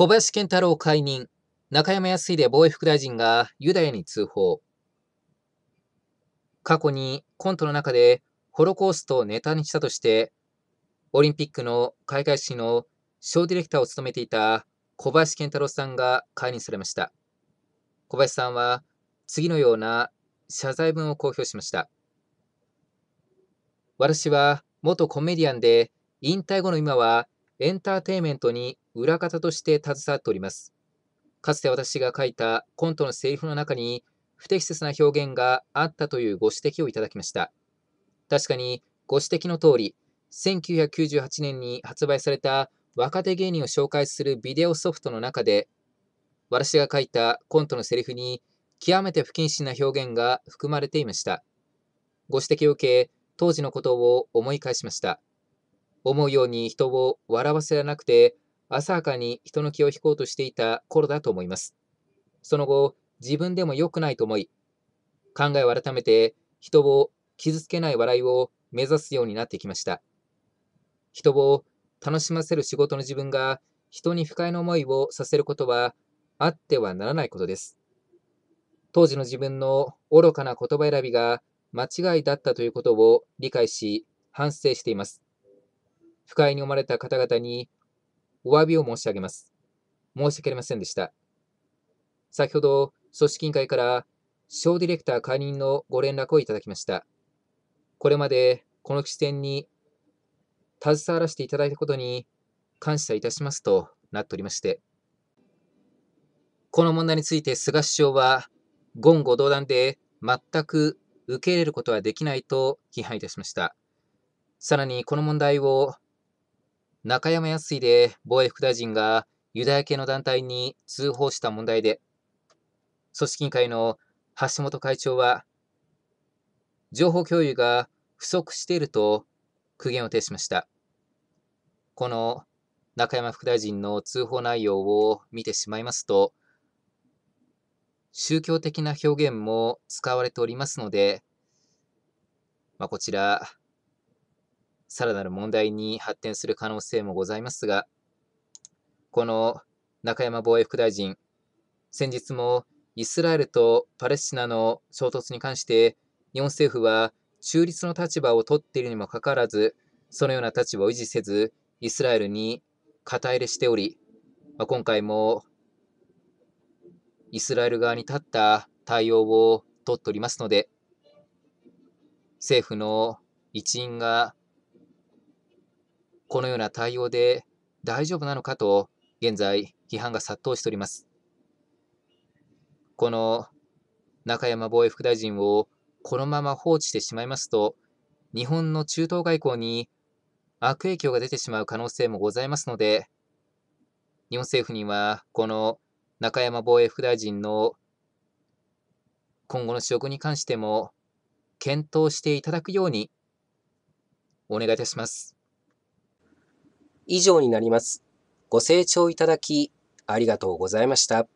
小林健太郎解任、中山康秀防衛副大臣がユダヤに通報。過去にコントの中でホロコーストをネタにしたとして、オリンピックの開会式の小ディレクターを務めていた小林健太郎さんが解任されました。小林さんは次のような謝罪文を公表しました。私は元コメディアンで引退後の今はエンターテイメントに裏方として携わっております。かつて私が書いたコントのセリフの中に不適切な表現があったというご指摘をいただきました。確かにご指摘の通り、1998年に発売された若手芸人を紹介するビデオソフトの中で、私が書いたコントのセリフに極めて不謹慎な表現が含まれていました。ご指摘を受け、当時のことを思い返しました。思うように人を笑わせなくて、浅はかに人の気を引こうとしていた頃だと思います。その後、自分でも良くないと思い、考えを改めて人を傷つけない笑いを目指すようになってきました。人を楽しませる仕事の自分が人に不快な思いをさせることはあってはならないことです。当時の自分の愚かな言葉選びが間違いだったということを理解し反省しています。不快に思われた方々にお詫びを申し上げます。申し訳ありませんでした。先ほど、組織委員会から小ディレクター解任のご連絡をいただきました。これまでこの視点に携わらせていただいたことに感謝いたしますとなっておりまして、この問題について菅首相は言語道断で全く受け入れることはできないと批判いたしました。さらにこの問題を中山康水で防衛副大臣がユダヤ系の団体に通報した問題で、組織委員会の橋本会長は、情報共有が不足していると苦言を呈しました。この中山副大臣の通報内容を見てしまいますと、宗教的な表現も使われておりますので、まあ、こちら、さらなる問題に発展する可能性もございますが、この中山防衛副大臣、先日もイスラエルとパレスチナの衝突に関して、日本政府は中立の立場を取っているにもかかわらず、そのような立場を維持せず、イスラエルに肩入れしており、ま今回もイスラエル側に立った対応を取っておりますので、政府の一員がこのような対応で大丈夫なのかと、現在、批判が殺到しております。この中山防衛副大臣をこのまま放置してしまいますと、日本の中東外交に悪影響が出てしまう可能性もございますので、日本政府には、この中山防衛副大臣の今後の仕送に関しても、検討していただくように、お願いいたします。以上になります。ご清聴いただきありがとうございました。